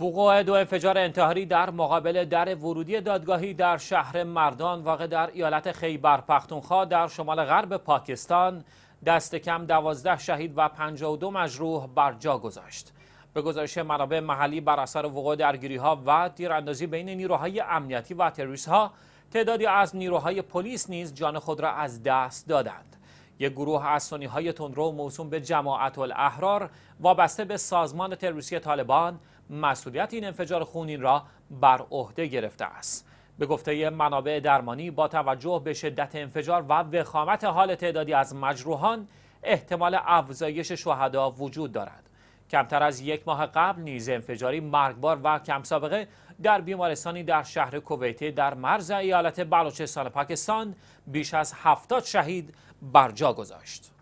وقوع دو انفجار انتحاری در مقابل در ورودی دادگاهی در شهر مردان واقع در ایالت خیبر پختونخوا در شمال غرب پاکستان دست کم دوازده شهید و 52 مجروح بر جا گذاشت. به گزارش منابع محلی بر اثر وقوع درگیری ها و تیراندازی بین نیروهای امنیتی و تروریست ها تعدادی از نیروهای پلیس نیز جان خود را از دست دادند. یک گروه از های تندرو موسوم به جماعت الاحرار وابسته به سازمان تروریستی طالبان مسئولیت این انفجار خونین را بر عهده گرفته است به گفته منابع درمانی با توجه به شدت انفجار و وخامت حال تعدادی از مجروحان احتمال افزایش شهدا وجود دارد کمتر از یک ماه قبل نیز انفجاری مرگبار و کم سابقه در بیمارستانی در شهر کویته در مرز ایالت بلوچستان پاکستان بیش از هفتاد شهید بر جا گذاشت.